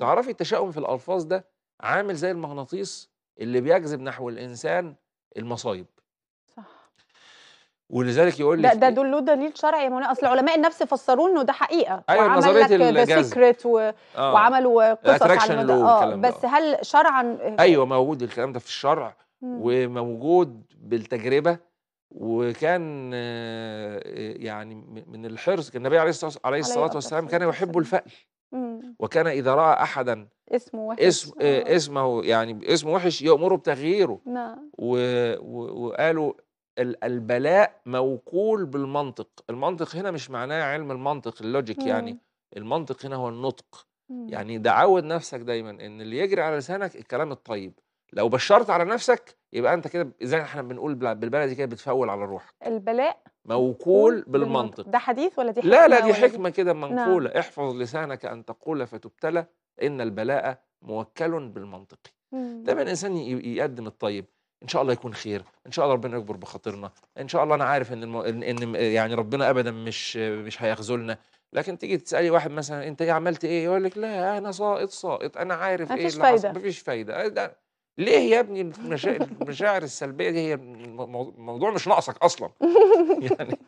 تعرفي التشاؤم في الألفاظ ده عامل زي المغناطيس اللي بيجذب نحو الإنسان المصايب صح ولذلك يقول لك ده ده دول له دليل شرعي يا مولانا اصل علماء النفس فسروه انه ده حقيقه ايوه نظريه لك سيكريت و... آه. وعملوا قصص على اه بس هل شرعا ايوه موجود الكلام ده في الشرع مم. وموجود بالتجربه وكان آه، يعني من الحرص النبي عليه الصلاه والسلام كان يحب الفأل وكان إذا رأى أحدا اسمه وحش اسم آه. آه، اسمه يعني اسمه وحش يأمره بتغييره نعم وقالوا البلاء موكول بالمنطق المنطق هنا مش معناه علم المنطق اللوجيك مم. يعني المنطق هنا هو النطق مم. يعني دعود نفسك دايما ان اللي يجري على لسانك الكلام الطيب لو بشرت على نفسك يبقى انت كده زي احنا بنقول بالبلدي كده بتفول على روحك البلاء موكول بالمنطق ده حديث ولا دي حكمة لا لا دي حكمة كده منقولة نعم. احفظ لسانك أن تقول فتبتلى إن البلاء موكل بالمنطق دايما الإنسان يقدم الطيب ان شاء الله يكون خير ان شاء الله ربنا يكبر بخاطرنا ان شاء الله انا عارف ان المو... ان يعني ربنا ابدا مش مش هيخذلنا لكن تيجي تسالي واحد مثلا انت ايه عملت ايه يقول لك لا انا ساقط ساقط انا عارف مفيش ايه مفيش فايدة. مفيش فايده ليه يا ابني المشاعر السلبيه دي هي الموضوع مش ناقصك اصلا يعني